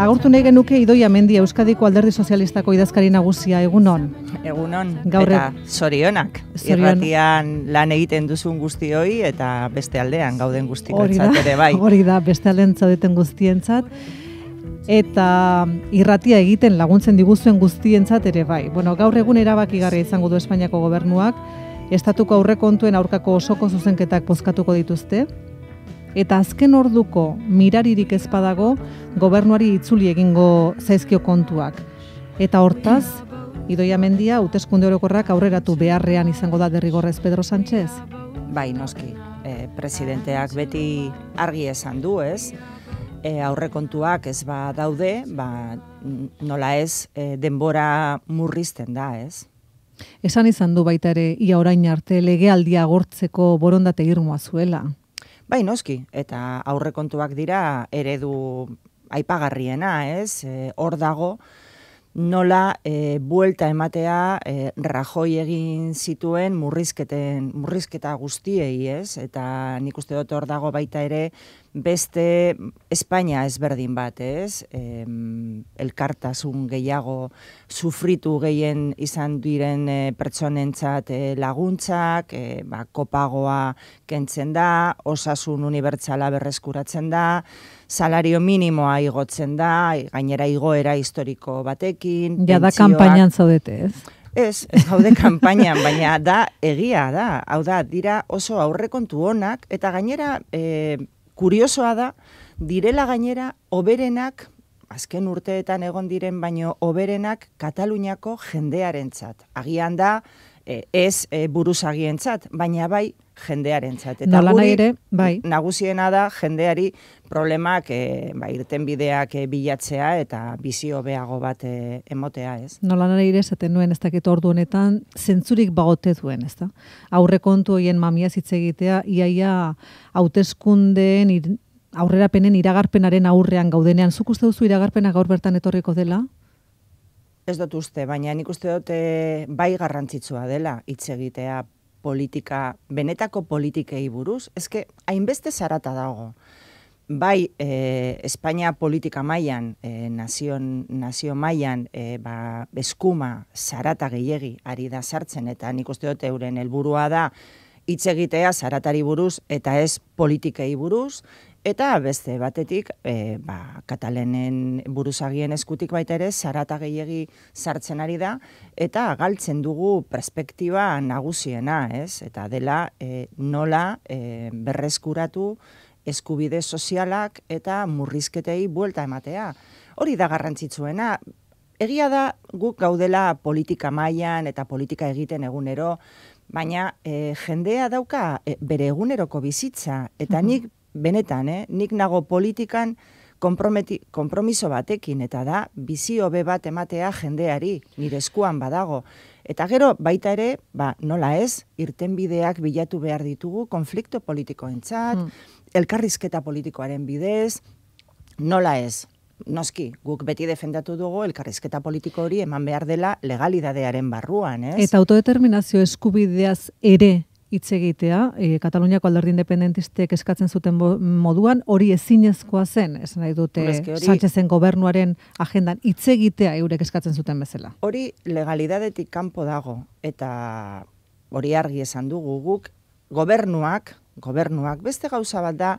Agurtu nahi genuke idoia mendi Euskadiko alderdi sozialistako idazkari nagusia egunon. Egunon, Gaurre... eta er- zorionak. Zorion. Irratian lan egiten duzun guztioi eta beste aldean gauden guztiko ere bai. Hori da, beste aldean zaudeten guztientzat eta irratia egiten laguntzen diguzuen guztientzat ere bai. Bueno, gaur egun erabaki izango du Espainiako gobernuak, estatuko aurrekontuen aurkako osoko zuzenketak pozkatuko dituzte, eta azken orduko miraririk ezpadago gobernuari itzuli egingo zaizkio kontuak. Eta hortaz, Idoia mendia, utezkunde horokorrak aurreratu beharrean izango da derrigorrez Pedro Sánchez? Bai, noski, e, presidenteak beti argi esan du ez, e, aurre kontuak ez ba daude, ba, nola ez, e, denbora murrizten da ez. Esan izan du baita ere, ia orain arte legealdia gortzeko borondate irmoa zuela. Bai, noski, eta aurrekontuak dira eredu aipagarriena, ez? E, hor dago, nola e, buelta ematea e, rajoi egin zituen murrizketen, murrizketa guztiei, ez? Eta nik uste dut hor dago baita ere beste Espainia ezberdin bat, ez? elkartasun gehiago, sufritu gehien izan diren e, pertsonentzat eh, laguntzak, eh, ba, kopagoa kentzen da, osasun unibertsala berreskuratzen da, salario minimoa igotzen da, gainera igoera historiko batekin. Ja da kampainan zaudete, ez? Ez, ez de kampainan, baina da egia da. Hau da, dira oso aurrekontu onak, eta gainera... E, kuriosoa da, direla gainera, oberenak, azken urteetan egon diren, baino oberenak Kataluniako jendearentzat. Agian da, eh, ez eh, buruzagientzat, baina bai, jendearen Eta Nola guri, ere, bai. nagusiena da jendeari problemak e, ba, irten eh, bilatzea eta bizio beago bat eh, emotea, ez? Nola nahi ere, zaten nuen ez dakit ordu honetan, zentzurik bagote duen, ez da? Aurre kontu hoien mamia egitea iaia hauteskundeen aurrerapenen iragarpenaren aurrean gaudenean. Zuk uste duzu iragarpena gaur bertan etorriko dela? Ez dut uste, baina nik uste dute bai garrantzitsua dela hitz egitea politika, benetako politikei buruz, ezke hainbeste zarata dago. Bai, e, Espainia politika mailan, eh, nazio, nazio mailan, e, ba, eskuma zarata gehiegi ari da sartzen, eta nik uste dut euren helburua da, hitz egitea zaratari buruz eta ez politikei buruz, eta beste batetik, e, ba, katalenen buruzagien eskutik baita ere, zarata gehiegi sartzen ari da, eta galtzen dugu perspektiba nagusiena, ez? Eta dela eh, nola e, berreskuratu eskubide sozialak eta murrizketei buelta ematea. Hori da garrantzitsuena, Egia da guk gaudela politika mailan eta politika egiten egunero, baina eh, jendea dauka eh, bere eguneroko bizitza eta nik benetan, eh, nik nago politikan konpromiso batekin eta da bizi hobe bat ematea jendeari, nire eskuan badago. Eta gero baita ere, ba, nola ez, irtenbideak bilatu behar ditugu konflikto politikoentzat, hmm. elkarrizketa politikoaren bidez, nola ez noski, guk beti defendatu dugu elkarrizketa politiko hori eman behar dela legalidadearen barruan, ez? Eta autodeterminazio eskubideaz ere hitz egitea, e, Kataluniako alderdi independentistek eskatzen zuten moduan, hori ezinezkoa zen, ez nahi dute hori, gobernuaren agendan hitz egitea eurek eskatzen zuten bezala. Hori legalidadetik kanpo dago, eta hori argi esan dugu guk, gobernuak, gobernuak, beste gauza bat da,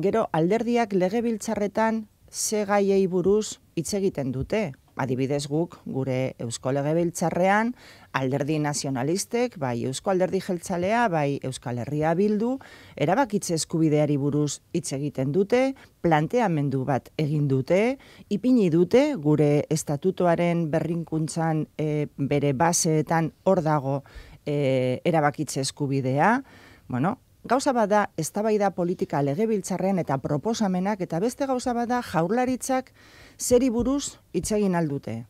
gero alderdiak legebiltzarretan ze gaiei buruz hitz egiten dute. Adibidez guk gure Eusko biltzarrean, alderdi nazionalistek, bai Eusko Alderdi Jeltzalea, bai Euskal Herria Bildu, erabakitze eskubideari buruz hitz egiten dute, planteamendu bat egin dute, ipini dute gure estatutoaren berrinkuntzan e, bere baseetan hor dago e, erabakitze eskubidea, bueno, gauza bada eztabaida politika legebiltzarren eta proposamenak eta beste gauza bada jaurlaritzak zeri buruz hitz egin aldute.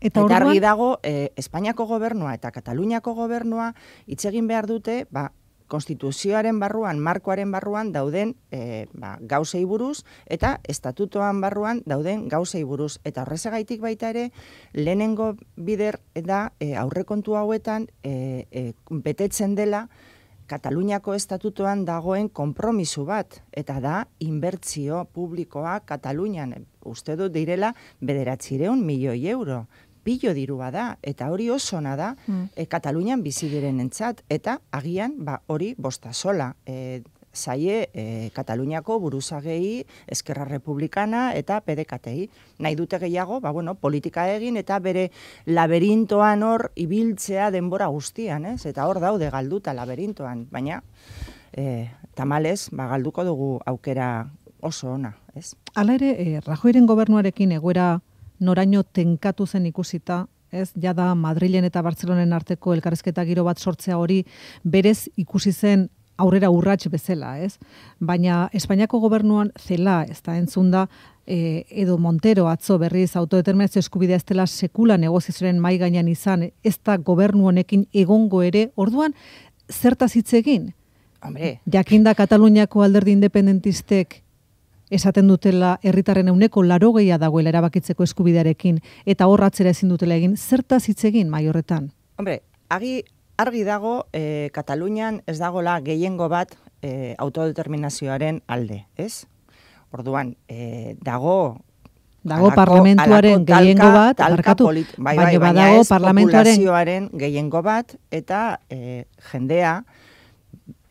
Eta, eta argi dago e, Espainiako gobernua eta Kataluniako gobernua hitz egin behar dute, ba, konstituzioaren barruan, markoaren barruan dauden e, ba, gauzei buruz eta estatutoan barruan dauden gauzei buruz. Eta horrezagaitik baita ere, lehenengo bider eta eh, aurrekontu hauetan e, betetzen dela Kataluniako estatutuan dagoen konpromisu bat, eta da inbertzio publikoa Katalunian, uste dut direla, bederatzireun milioi euro. Bilo dirua da, eta hori oso da mm. eh, Katalunian bizi entzat, eta agian ba, hori bosta sola. Eh, zaie e, Kataluniako buruzagei, Eskerra Republikana eta PDKTI. Nahi dute gehiago, ba, bueno, politika egin eta bere laberintoan hor ibiltzea denbora guztian, ez? Eta hor daude galduta laberintoan, baina e, eh, tamales, ba, galduko dugu aukera oso ona, ez? Hala ere, eh, Rajoiren gobernuarekin egoera noraino tenkatu zen ikusita, ez jada Madrilen eta Barcelonen arteko elkarrezketa giro bat sortzea hori berez ikusi zen aurrera urrats bezala, ez? Baina Espainiako gobernuan zela, ez da entzun da, e, edo Montero atzo berriz autodeterminazio eskubidea ez dela sekula negozizoren mai gainean izan, ez da gobernu honekin egongo ere, orduan zertaz hitz egin? Hombre, jakinda Kataluniako alderdi independentistek esaten dutela herritarren euneko laro gehia dagoela erabakitzeko eskubidearekin eta horratzera ezin dutela egin, zertaz hitz egin mai horretan? Hombre, agi, argi dago e, Katalunian ez dagola gehiengo bat e, autodeterminazioaren alde, ez? Orduan, e, dago dago parlamentuaren gehiengo bat alkatu, bai, bai, bai, dago parlamentuaren gehiengo bat eta e, jendea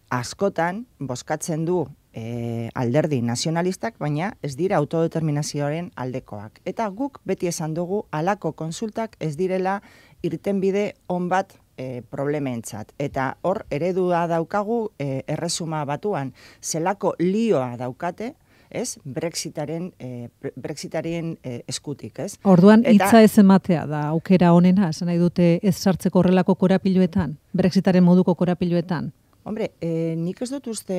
askotan boskatzen du e, alderdi nazionalistak, baina ez dira autodeterminazioaren aldekoak. Eta guk beti esan dugu alako konsultak ez direla irtenbide on bat e, problementzat. Eta hor, eredua daukagu e, erresuma batuan, zelako lioa daukate, ez? Brexitaren, e, Brexitaren e, eskutik, ez? Orduan eta, itza ez ematea da aukera honena, esan nahi dute ez sartzeko horrelako korapiluetan, Brexitaren moduko korapiluetan. Hombre, e, nik ez dut uste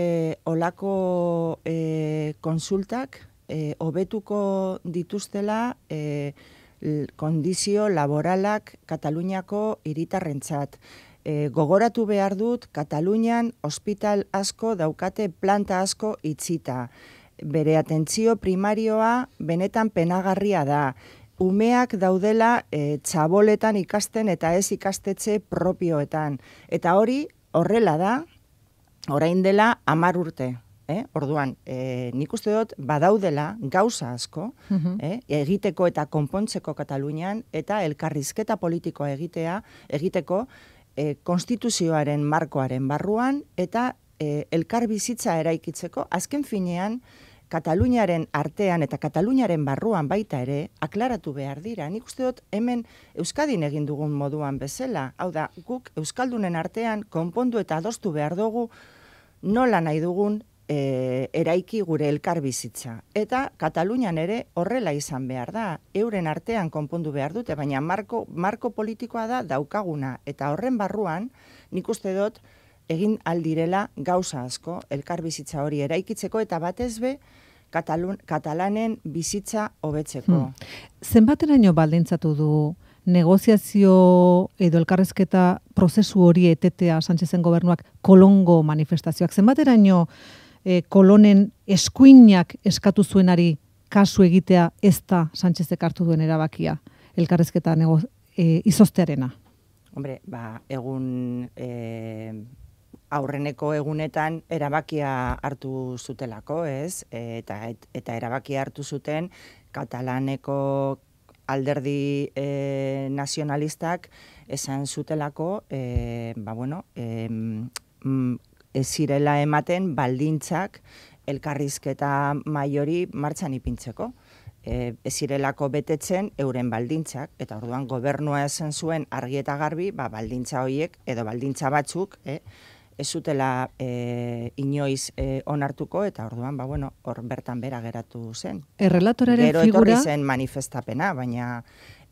olako e, konsultak e, hobetuko obetuko dituztela e, Eh, kondizio laboralak Kataluniako hiritarrentzat. E, gogoratu behar dut Katalunian ospital asko daukate planta asko itzita. Bere atentzio primarioa benetan penagarria da. Umeak daudela e, txaboletan ikasten eta ez ikastetxe propioetan. Eta hori horrela da, orain dela amar urte. Eh? Orduan, eh, nik uste dut, badaudela gauza asko, mhm. eh? egiteko eta konpontzeko Katalunian, eta elkarrizketa politikoa egitea, egiteko eh, konstituzioaren markoaren barruan, eta eh, bizitza eraikitzeko, azken finean, Kataluniaren artean eta Kataluniaren barruan baita ere, aklaratu behar dira. Nik uste dut hemen Euskadin egin dugun moduan bezala. Hau da, guk Euskaldunen artean konpondu eta adostu behar dugu nola nahi dugun E, eraiki gure elkarbizitza. Eta Katalunian ere horrela izan behar da, euren artean konpondu behar dute, baina marko, marko politikoa da daukaguna. Eta horren barruan, nik uste dut, egin aldirela gauza asko, elkar hori eraikitzeko, eta batez be, katalanen bizitza hobetzeko. Hmm. Zenbateraino baldintzatu du negoziazio edo elkarrezketa prozesu hori etetea Sánchezen gobernuak kolongo manifestazioak. Zenbateraino e, kolonen eskuinak eskatu zuenari kasu egitea ez da Sánchezek hartu duen erabakia elkarrezketa nego e, izostearena. Hombre, ba, egun e, aurreneko egunetan erabakia hartu zutelako, ez? E, eta et, eta erabakia hartu zuten katalaneko alderdi e, nazionalistak esan zutelako, e, ba bueno, e, zirela ematen baldintzak elkarrizketa maiori martxan ipintzeko e, ezirelako betetzen euren baldintzak, eta orduan gobernua esan zuen argi eta garbi, ba, baldintza horiek edo baldintza batzuk, eh, ez zutela e, inoiz e, onartuko, eta orduan, ba, bueno, hor bertan bera geratu zen. Errelatoraren Gero figura... etorri zen manifestapena, baina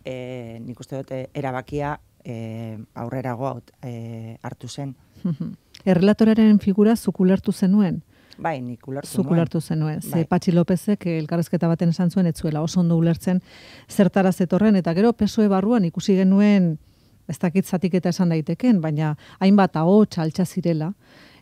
e, nik uste dute erabakia e, aurrera goa e, hartu zen errelatoraren figura zukulertu zenuen. Bai, ni ulertu Zuk zenuen. Bai. Ze Patxi Lopezek eh, elkarrezketa baten esan zuen, etzuela oso ondo ulertzen zertara zetorren, eta gero pesue barruan ikusi genuen ez dakit zatik eta esan daiteken, baina hainbat hau altza zirela,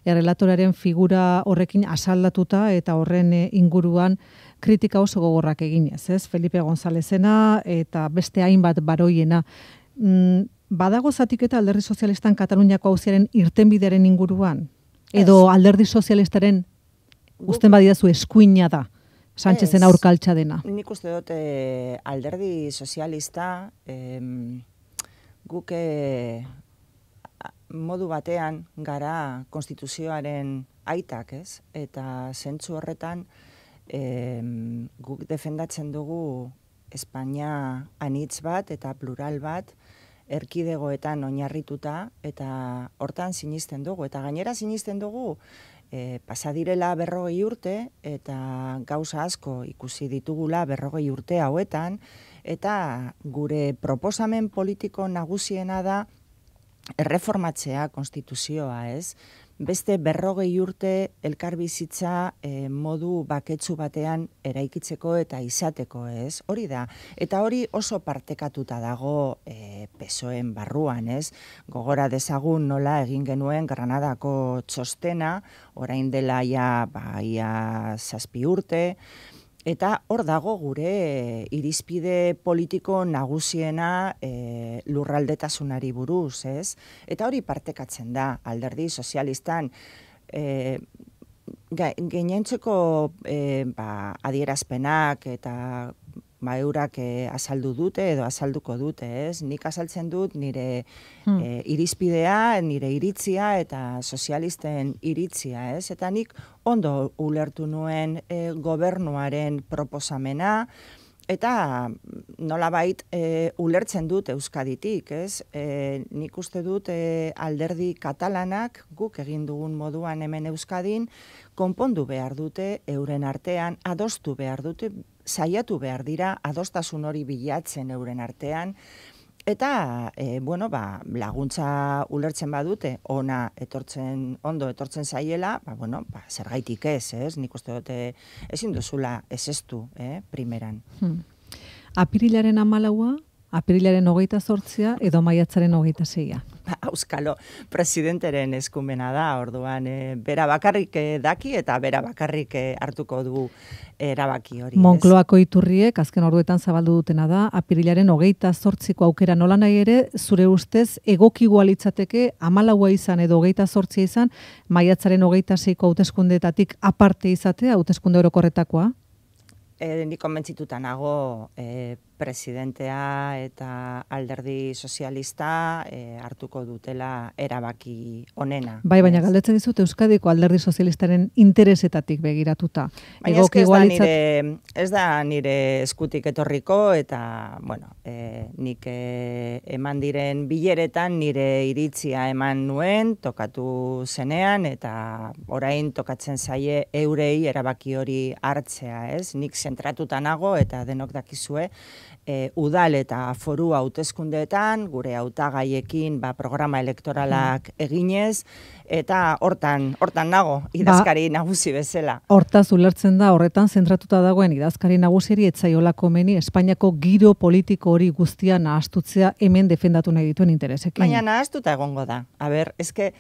errelatoraren figura horrekin asaldatuta eta horren eh, inguruan kritika oso gogorrak eginez, ez? Felipe Gonzalezena eta beste hainbat baroiena. Mm, badago zatiketa alderdi sozialistan Kataluniako hauziaren irtenbideren inguruan? Edo ez. alderdi sozialistaren uzten badidazu eskuina da? Sánchezen aurkaltza dena. Nik uste dut eh, alderdi sozialista eh, modu batean gara konstituzioaren aitak, ez? Eta zentzu horretan e, guk defendatzen dugu Espainia anitz bat eta plural bat, erkidegoetan oinarrituta eta hortan sinisten dugu eta gainera sinisten dugu e, eh, direla berrogei urte eta gauza asko ikusi ditugula berrogei urte hauetan eta gure proposamen politiko nagusiena da erreformatzea konstituzioa ez, beste berrogei urte elkarbizitza eh, modu baketsu batean eraikitzeko eta izateko ez, hori da. Eta hori oso partekatuta dago eh, pesoen barruan ez, gogora dezagun nola egin genuen Granadako txostena, orain dela ja, ba, ia zazpi urte, Eta hor dago gure eh, irizpide politiko nagusiena e, lurraldetasunari buruz, ez? Eta hori partekatzen da, alderdi sozialistan, e, eh, genientzeko ba, adierazpenak eta ba, eurak e, eh, azaldu dute edo azalduko dute, ez? Nik azaltzen dut nire hmm. eh, irizpidea, nire iritzia eta sozialisten iritzia, ez? Eta nik ondo ulertu nuen eh, gobernuaren proposamena, eta mm, nolabait e, ulertzen dut euskaditik, ez? E, nik uste dut e, alderdi katalanak guk egin dugun moduan hemen euskadin konpondu behar dute euren artean, adostu behar dute, saiatu behar dira adostasun hori bilatzen euren artean, eta e, bueno, ba, laguntza ulertzen badute ona etortzen ondo etortzen saiela ba bueno ba zergaitik ez ez nik uste dute eh, ezin duzula ez eztu eh primeran hmm. aprilaren 14a aprilaren 28 edo maiatzaren hogeita a auskalo presidenteren eskumena da, orduan, e, bera bakarrik eh, daki eta bera bakarrik eh, hartuko du erabaki hori. Monkloako iturriek, azken orduetan zabaldu dutena da, apirilaren hogeita zortziko aukera nola nahi ere, zure ustez, egoki gualitzateke, amalaua izan edo hogeita zortzi izan, maiatzaren hogeita zeiko hauteskundetatik aparte izatea, hauteskunde orokorretakoa? E, nik konbentzituta nago e, presidentea eta alderdi sozialista eh, hartuko dutela erabaki onena. Bai, baina galdetzen dizut Euskadiko alderdi sozialistaren interesetatik begiratuta. Baina ez, da nire, ez da nire eskutik etorriko eta bueno, e, nik e, eman diren bileretan nire iritzia eman nuen, tokatu zenean eta orain tokatzen zaie eurei erabaki hori hartzea, ez? Nik zentratuta nago eta denok dakizue e, udal eta foru hautezkundeetan, gure hautagaiekin ba, programa elektoralak mm. eginez, eta hortan hortan nago, ba, idazkari nagusi bezala. Hortaz ulertzen da, horretan zentratuta dagoen idazkari nagusiri, etzai olako meni, Espainiako giro politiko hori guztia nahastutzea hemen defendatu nahi dituen interesekin. Baina nahastuta egongo da. A ber, ezke...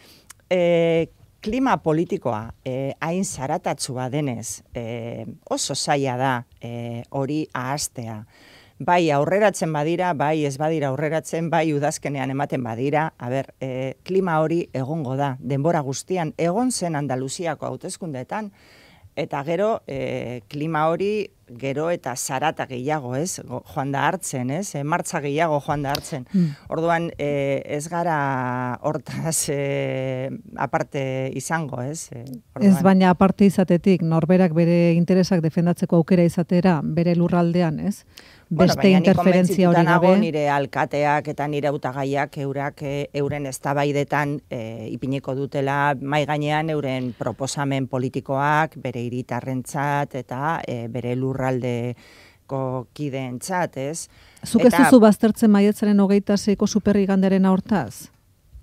E, klima politikoa eh, hain zaratatsua denez eh, oso zaila da e, hori eh, ahastea bai aurreratzen badira, bai ez badira aurreratzen, bai udazkenean ematen badira, a ber, eh, klima hori egongo da, denbora guztian, egon zen Andaluziako hautezkundetan, eta gero e, klima hori gero eta zarata gehiago, ez? Joan da hartzen, ez? Eh, martza gehiago joan da hartzen. Mm. Orduan, e, ez gara hortaz e, aparte izango, ez? E, ez baina aparte izatetik, norberak bere interesak defendatzeko aukera izatera, bere lurraldean, ez? beste bueno, interferentzia hori gabe. nire alkateak eta nire utagaiak eurak eh, euren eztabaidetan e, ipiniko dutela mai gainean euren proposamen politikoak bere hiritarrentzat eta eh, bere lurraldeko ko txat, ez? Zuk ez duzu baztertzen maietzaren hogeita zeiko superrigandaren hortaz?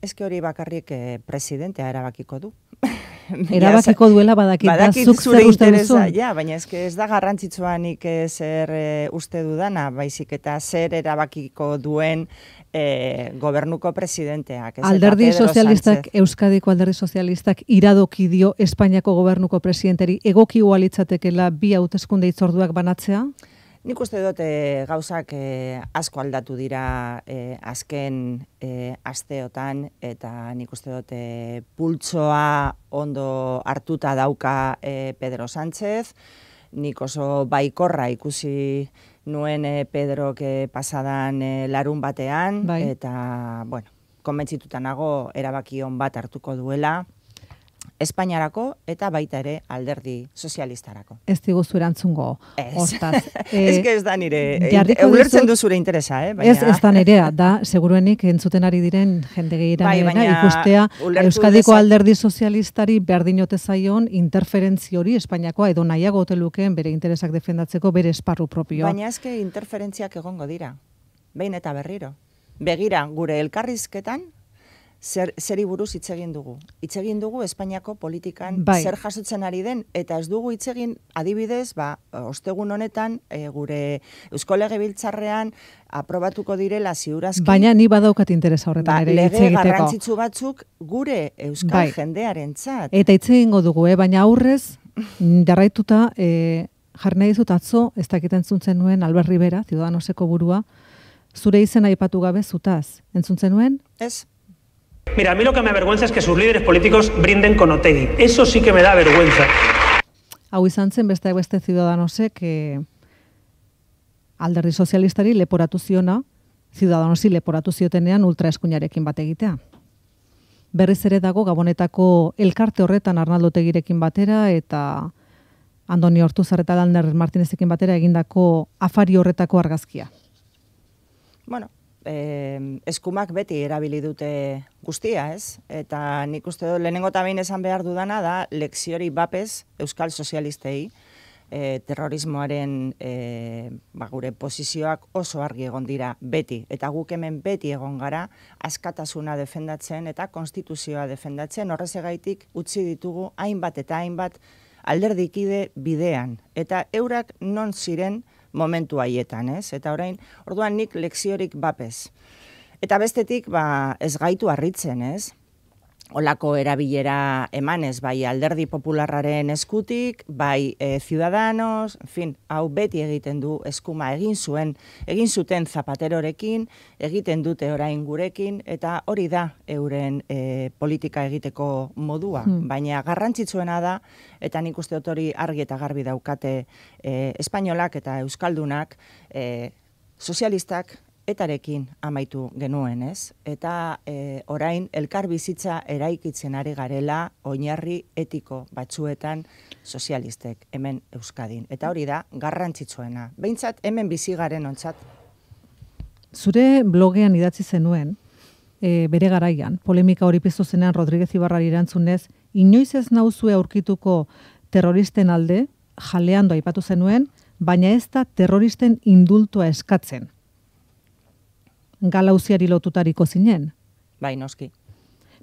Ez hori bakarrik presidentea erabakiko du. Erabakiko duela badakit, badakit zure interesa, ja, baina ez da garrantzitsua nik zer e, uste dudana, baizik eta zer erabakiko duen e, gobernuko presidenteak. Ez alderdi sozialistak, Euskadiko alderdi sozialistak iradoki dio Espainiako gobernuko presidenteri egoki hualitzatekela bi hautezkunde itzorduak banatzea? Nik uste dut e, gauzak eh, asko aldatu dira e, azken asteotan eta nik uste dut pultsoa ondo hartuta dauka Pedro Sánchez. Nik oso baikorra ikusi nuen e, Pedro ke pasadan e, larun batean bai. eta bueno, konbentzituta nago erabaki bat hartuko duela. Espainiarako eta baita ere alderdi sozialistarako. Ez digu zure antzungo. Ez. Eh, ez da nire, e, ulertzen du zure interesa, eh? Baina... Ez, ez da nirea, ah, da, seguruenik entzuten ari diren jende gehiara bai, baina, ikustea Euskadiko alderdi sozialistari ote zaion interferentzi hori Espainiakoa edo nahiago otelukeen bere interesak defendatzeko bere esparru propio. Baina eske interferentziak egongo dira, behin eta berriro. Begira, gure elkarrizketan, zer, buruz hitz egin dugu. Hitz egin dugu Espainiako politikan bai. zer jasotzen ari den eta ez dugu hitz egin adibidez, ba ostegun honetan e, gure Eusko Biltzarrean aprobatuko direla ziurazki. Baina ni badaukat interesa horretan ba, ere hitz egiteko. Lege batzuk gure euskal bai. jendearen txat. Eta hitz egingo dugu, eh? baina aurrez mm, jarraituta e, eh, jarne atzo, ez dakiten zuntzen nuen Albert Rivera, Ciudadanoseko burua, zure izena aipatu gabe zutaz. Entzuntzen nuen? Ez. Mira, a mí lo que me avergüenza es que sus líderes políticos brinden con Otegi. Eso sí que me da vergüenza. Hau izan zen beste beste ciudadanosek alderri alderdi sozialistari leporatu ziona, ciudadanosi leporatu ziotenean ultraeskuinarekin bat egitea. Berriz ere dago Gabonetako elkarte horretan Arnaldo Tegirekin batera eta Andoni Hortu zaretan Lander Martinezekin batera egindako afari horretako argazkia. Bueno, eh, eskumak beti erabili dute guztia, ez? Eta nik uste dut lehenengo eta esan behar dudana da, leksiori bapez Euskal Sozialistei eh, terrorismoaren eh, ba, gure posizioak oso argi egon dira beti. Eta guk hemen beti egon gara, askatasuna defendatzen eta konstituzioa defendatzen, horrez utzi ditugu hainbat eta hainbat alderdikide bidean. Eta eurak non ziren, momentu haietan, ez? Eta orain, orduan nik lekziorik bapez. Eta bestetik, ba, ez gaitu harritzen, ez? olako erabilera emanez, bai alderdi popularraren eskutik, bai e, ciudadanos, en fin, hau beti egiten du eskuma egin zuen, egin zuten zapaterorekin, egiten dute orain gurekin, eta hori da euren e, politika egiteko modua. Hmm. Baina garrantzitsuena da, eta nik uste dut argi eta garbi daukate e, espainolak eta euskaldunak, e, sozialistak etarekin amaitu genuen, ez? Eta e, orain elkar bizitza eraikitzen ari garela oinarri etiko batzuetan sozialistek hemen Euskadin. Eta hori da garrantzitsuena. Beintzat hemen bizi garen ontzat. Zure blogean idatzi zenuen eh, bere garaian, polemika hori piztu zenean Rodríguez Ibarrari erantzunez, inoiz ez nauzue aurkituko terroristen alde, jalean aipatu zenuen, baina ez da terroristen indultua eskatzen galauziari lotutariko zinen. Bai, noski.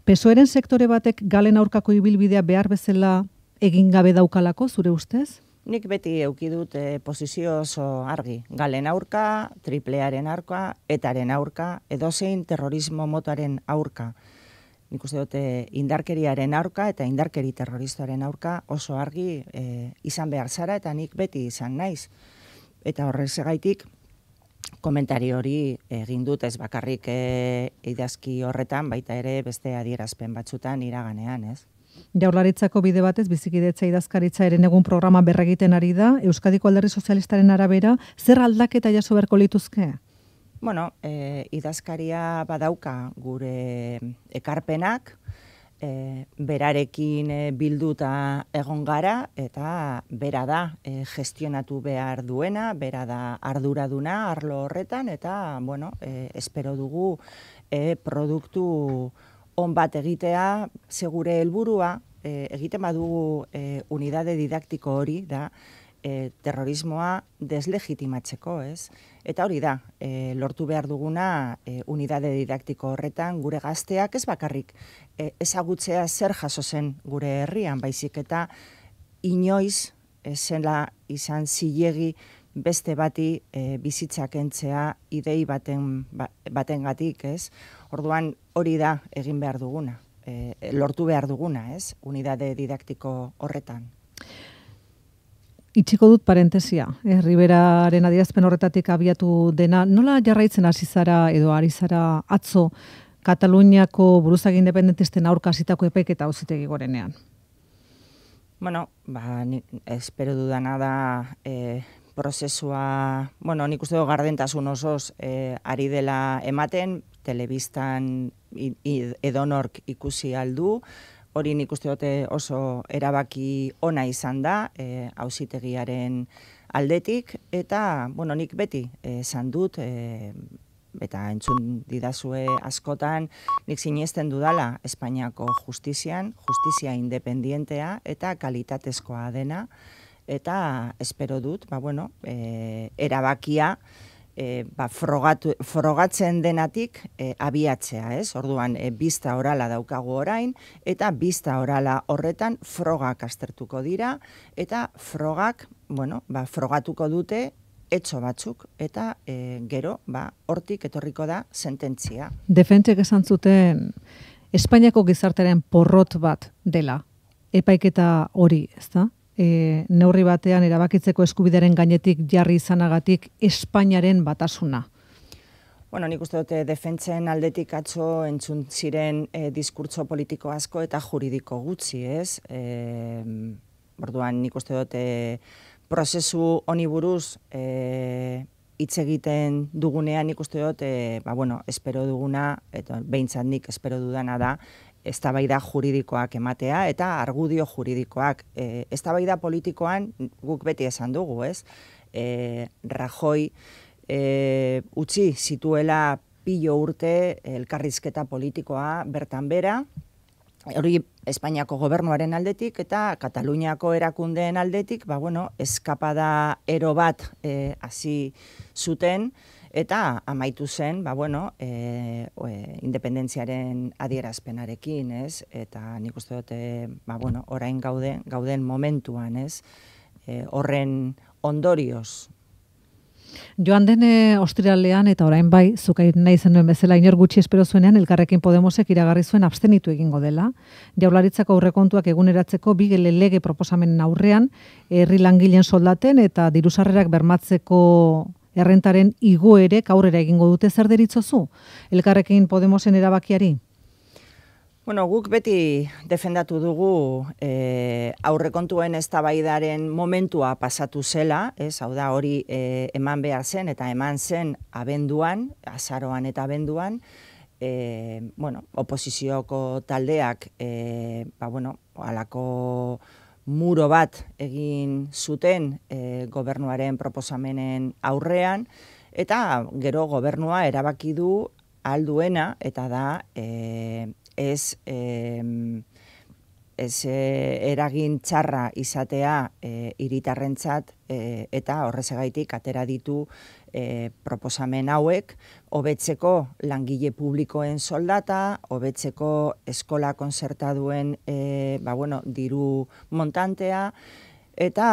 Pesoeren sektore batek galen aurkako ibilbidea behar bezala egin gabe daukalako, zure ustez? Nik beti eukidut e, eh, posizio oso argi. Galen aurka, triplearen aurka, etaren aurka, edozein terrorismo motaren aurka. Nik uste dute eh, indarkeriaren aurka eta indarkeri terroristoaren aurka oso argi eh, izan behar zara eta nik beti izan naiz. Eta horrez egaitik, komentari hori egin dut ez bakarrik e, idazki horretan baita ere beste adierazpen batzutan iraganean, ez? Jaurlaritzako bide batez bizikidetza idazkaritza eren egun programa berregiten ari da, Euskadiko Alderri Sozialistaren arabera, zer aldaketa jaso berko lituzke? Bueno, e, idazkaria badauka gure ekarpenak, e, berarekin e, bilduta egon gara eta bera da e, gestionatu behar duena, bera da arduraduna arlo horretan eta bueno, e, espero dugu e, produktu on bat egitea segure helburua, E, egiten badugu e, unidade didaktiko hori da e, terrorismoa deslegitimatzeko, ez? Eta hori da, e, lortu behar duguna e, unidade didaktiko horretan gure gazteak ez bakarrik e, ezagutzea zer jaso zen gure herrian, baizik eta inoiz zenla izan zilegi beste bati e, bizitzak entzea idei baten, ba, baten gatik, ez? Orduan hori da egin behar duguna, lortu behar duguna, ez? Unidade didaktiko horretan itxiko dut parentesia, eh, Riberaren adiazpen horretatik abiatu dena, nola jarraitzen hasi zara edo ari zara atzo Kataluniako buruzak independentisten aurkazitako epek eta hausitegi gorenean? Bueno, ba, espero dudana da e, prozesua, bueno, nik uste do gardentasun osoz e, ari dela ematen, telebistan edonork ikusi aldu, hori nik uste dute oso erabaki ona izan da, e, hausitegiaren aldetik, eta, bueno, nik beti e, esan dut, e, eta entzun didazue askotan, nik zinezten dudala Espainiako justizian, justizia independientea eta kalitatezkoa dena, eta espero dut, ba, bueno, e, erabakia, e, ba, frogatu, frogatzen denatik e, abiatzea, ez? Orduan, e, bista orala daukagu orain, eta bizta orala horretan frogak astertuko dira, eta frogak, bueno, ba, frogatuko dute etxo batzuk, eta e, gero, ba, hortik etorriko da sententzia. Defentek esan zuten, Espainiako gizartaren porrot bat dela, epaiketa hori, ezta? e, neurri batean erabakitzeko eskubideren gainetik jarri izanagatik Espainiaren batasuna. Bueno, nik uste dute eh, defentzen aldetik atzo entzun ziren e, diskurtso politiko asko eta juridiko gutxi, ez? E, borduan nik uste dute eh, prozesu honi buruz e, hitz egiten dugunean nik uste dut, ba, bueno, espero duguna, eta behintzat nik espero dudana da, eztabaida juridikoak ematea eta argudio juridikoak. E, eztabaida politikoan guk beti esan dugu, ez? E, Rajoi e, utzi zituela pillo urte elkarrizketa politikoa bertan bera, hori Espainiako gobernuaren aldetik eta Kataluniako erakundeen aldetik, ba bueno, eskapada ero bat e, hasi zuten, Eta amaitu zen, ba, bueno, e, independentziaren adierazpenarekin, ez? Eta nik uste dute, eh, ba, bueno, orain gaude, gauden momentuan, ez? E, horren ondorioz, Joan den ostiralean eta orain bai, zukain nahi zenuen bezala inor gutxi espero zuenean, elkarrekin Podemosek iragarri zuen abstenitu egingo dela. Jaularitzako aurrekontuak eguneratzeko bigele lege proposamen aurrean, herri langileen soldaten eta diruzarrerak bermatzeko errentaren igoerek aurrera egingo dute zer deritzozu? Elkarrekin Podemosen erabakiari? Bueno, guk beti defendatu dugu e, aurrekontuen eztabaidaren momentua pasatu zela, ez, hau da hori e, eman behar zen eta eman zen abenduan, azaroan eta abenduan, e, bueno, oposizioko taldeak e, ba, bueno, alako muro bat egin zuten e, gobernuaren proposamenen aurrean, eta gero gobernua erabaki du alduena, eta da e, ez... E, ez eh, eragin txarra izatea e, eh, iritarrentzat e, eh, eta horrezegaitik atera ditu proposamen hauek, hobetzeko langile publikoen soldata, hobetzeko eskola konzertaduen e, ba, bueno, diru montantea, eta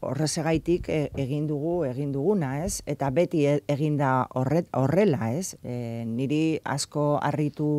horrezegaitik e, egin dugu egin duguna, ez? Eta beti e, egin da horrela, ez? E, niri asko harritu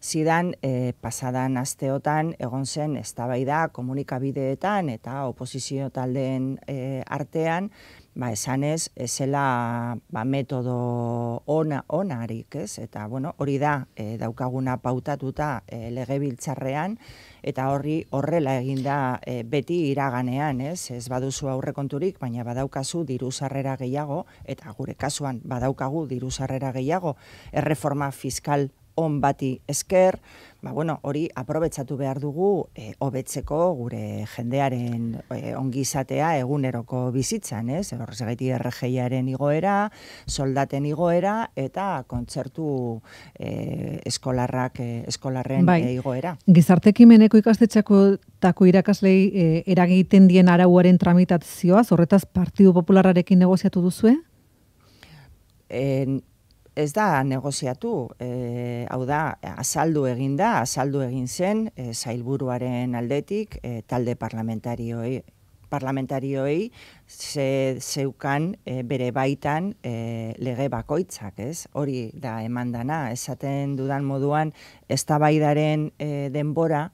zidan e, pasadan asteotan egon zen eztabaida komunikabideetan eta oposizio taldeen e, artean, ba esanez ezela ba metodo ona onarik, ez? Eta bueno, hori da e, daukaguna pautatuta e, legebiltzarrean eta horri horrela eginda e, beti iraganean, ez? Ez baduzu aurrekonturik, baina badaukazu diru sarrera gehiago eta gure kasuan badaukagu diru sarrera gehiago erreforma fiskal on bati esker, ba, bueno, hori aprobetsatu behar dugu eh, hobetzeko gure jendearen e, ongizatea eguneroko bizitzan, ez? Horrezagaiti RGIaren igoera, soldaten igoera eta kontzertu e, eskolarrak e, eskolarren bai. igoera. Gizarte meneko ikastetxako tako irakaslei e, eragiten dien arauaren tramitazioa, horretaz Partidu Populararekin negoziatu duzue? Eh? En, ez da negoziatu, e, hau da, azaldu egin da, azaldu egin zen, e, zailburuaren aldetik, e, talde parlamentarioi, parlamentarioi ze, zeukan e, bere baitan e, lege bakoitzak, ez? Hori da emandana, esaten dudan moduan, ez da baidaren e, denbora,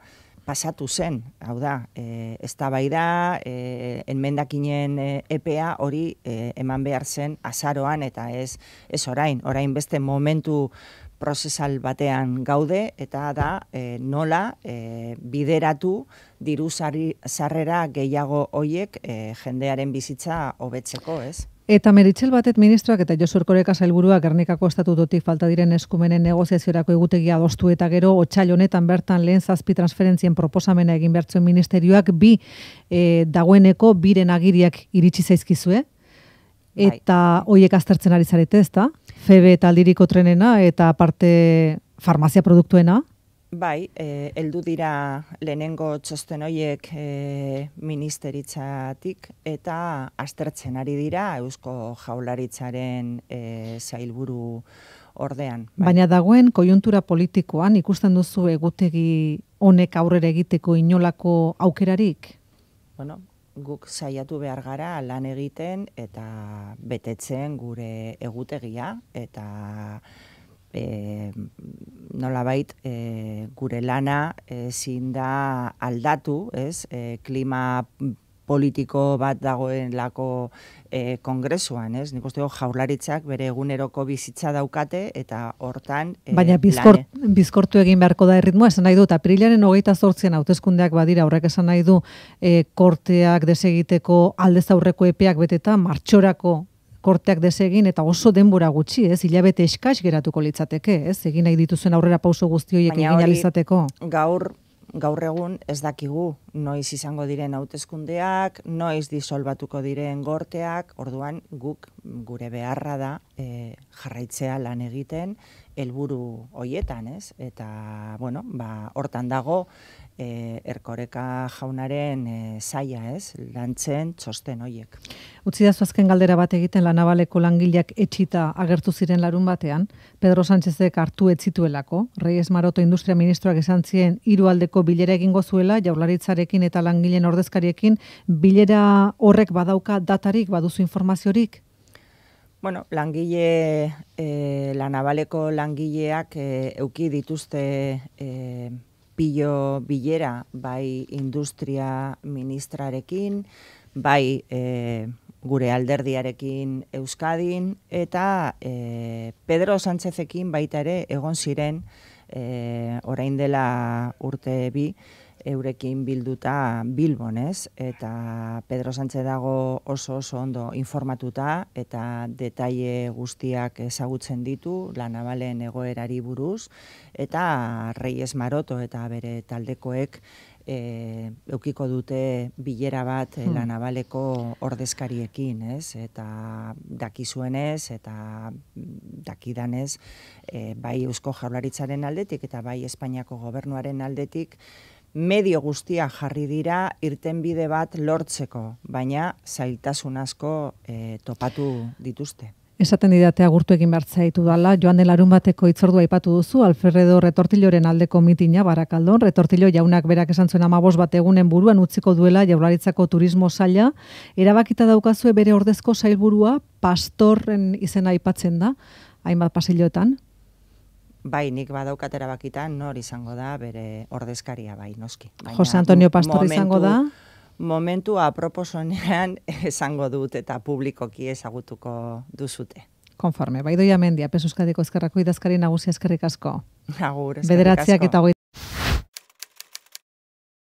pasatu zen, hau da, e, ez da bai e, da, enmendakinen e, EPA hori e, eman behar zen azaroan, eta ez, ez orain, orain beste momentu prozesal batean gaude, eta da e, nola e, bideratu diru sarrera gehiago hoiek e, jendearen bizitza hobetzeko, ez? Eta Meritxel batet ministroak eta Josu Erkoreka Gernikako Estatu falta diren eskumenen negoziaziorako egutegia adostu eta gero otxail honetan bertan lehen zazpi transferentzien proposamena egin bertzuen ministerioak bi e, dagoeneko biren agiriak iritsi zaizkizue. Bai. Eta bai. hoiek aztertzen ari zarete ez da? Febe eta aldiriko trenena eta parte farmazia produktuena? Bai, e, heldu dira lehenengo txosten hoiek e, ministeritzatik eta astertzen ari dira Eusko Jaularitzaren zailburu e, ordean. Bai. Baina dagoen kojuntura politikoan ikusten duzu egutegi honek aurrera egiteko inolako aukerarik? Bueno, guk saiatu behar gara lan egiten eta betetzen gure egutegia eta e, eh, nola bait, e, eh, gure lana ezin da aldatu, ez, e, klima politiko bat dagoen lako kongresuan, ez? Nik uste jaurlaritzak bere eguneroko bizitza daukate eta hortan Baina bizkortu egin beharko da erritmoa, esan nahi du, eta aprilaren hogeita zortzen hautezkundeak badira, horrek esan nahi du e, korteak desegiteko aldez aurreko epeak beteta, martxorako korteak desegin eta oso denbora gutxi, ez, hilabete eskaz geratuko litzateke, ez, egin nahi dituzen aurrera pauso guzti horiek egin alizateko. Gaur, gaur egun ez dakigu noiz izango diren hauteskundeak, noiz disolbatuko diren gorteak, orduan guk gure beharra da e, jarraitzea lan egiten helburu hoietan, ez? Eta bueno, ba hortan dago e, erkoreka jaunaren e, zaia, ez, lantzen txosten hoiek. Utsi da zuazken galdera bat egiten lanabaleko langileak etxita agertu ziren larun batean, Pedro Sánchezek hartu etzituelako, Reyes Maroto Industria Ministroak esan ziren irualdeko bilera egingo zuela, jaularitzarekin eta langileen ordezkariekin, bilera horrek badauka datarik, baduzu informaziorik? Bueno, langile, eh, lanabaleko langileak eh, euki dituzte eh, pilo bilera bai industria ministrarekin, bai e, gure alderdiarekin Euskadin, eta e, Pedro Sánchezekin baita ere egon ziren e, orain dela urte bi, eurekin bilduta ez? eta Pedro Sánchez dago oso oso ondo informatuta, eta detaile guztiak ezagutzen ditu, la egoerari buruz, eta reies maroto eta bere taldekoek, E, eh, eukiko dute bilera bat eh, hmm. lanabaleko ordezkariekin, ez? Eta dakizuenez, eta dakidanez, eh, bai eusko jaurlaritzaren aldetik, eta bai Espainiako gobernuaren aldetik, medio guztia jarri dira irtenbide bat lortzeko, baina zailtasun asko eh, topatu dituzte. Esaten didate agurtu egin bartzea ditu dala, joan den larun bateko itzordua aipatu duzu, Alfredo Retortiloren aldeko mitina barakaldon, Retortilo jaunak berak esan zuen amabos bategunen buruan utziko duela jaularitzako turismo saila, erabakita daukazue bere ordezko sailburua pastorren izena aipatzen da, hainbat pasilloetan? Bai, nik badaukatera bakitan, nor izango da, bere ordezkaria bai, noski. Baina, Jose Antonio Pastor momentu, izango da? Momentu aproposonean izango dut eta publikoki ezagutuko duzute. Konforme, bai doi amendia, pesuzkadiko ezkerrako idazkari nagusia ezkerrik asko. Agur, ezkerrik asko. eta